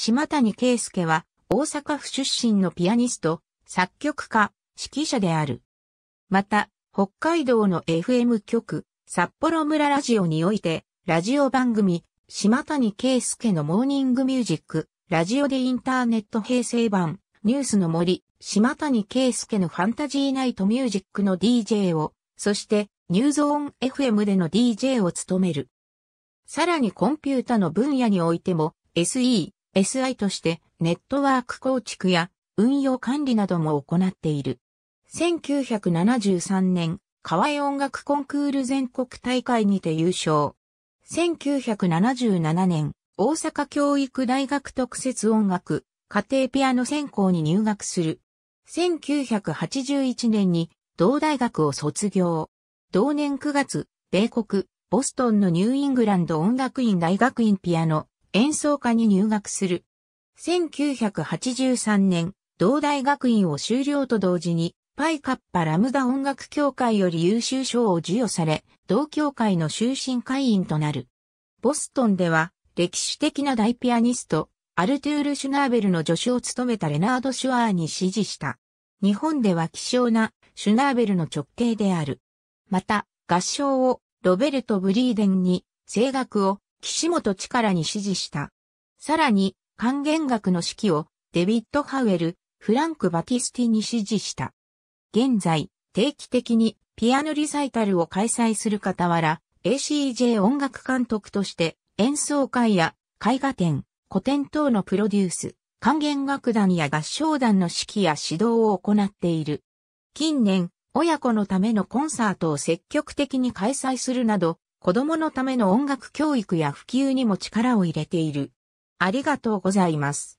島谷圭介は大阪府出身のピアニスト、作曲家、指揮者である。また、北海道の FM 局、札幌村ラジオにおいて、ラジオ番組、島谷圭介のモーニングミュージック、ラジオでインターネット平成版、ニュースの森、島谷圭介のファンタジーナイトミュージックの DJ を、そして、ニューゾーン FM での DJ を務める。さらにコンピュータの分野においても、SE、SI としてネットワーク構築や運用管理なども行っている。1973年、河合音楽コンクール全国大会にて優勝。1977年、大阪教育大学特設音楽、家庭ピアノ専攻に入学する。1981年に同大学を卒業。同年9月、米国、ボストンのニューイングランド音楽院大学院ピアノ演奏科に入学する。1983年、同大学院を修了と同時に、パイカッパラムダ音楽協会より優秀賞を授与され、同協会の終身会員となる。ボストンでは、歴史的な大ピアニスト、アルトゥール・シュナーベルの助手を務めたレナード・シュアーに支持した。日本では希少なシュナーベルの直系である。また、合唱をロベルト・ブリーデンに、声楽を岸本力に指示した。さらに、還元学の指揮をデビッド・ハウエル、フランク・バティスティに指示した。現在、定期的にピアノリサイタルを開催する傍ら、ACJ 音楽監督として演奏会や絵画展、古典等のプロデュース、還元楽団や合唱団の指揮や指導を行っている。近年、親子のためのコンサートを積極的に開催するなど、子供のための音楽教育や普及にも力を入れている。ありがとうございます。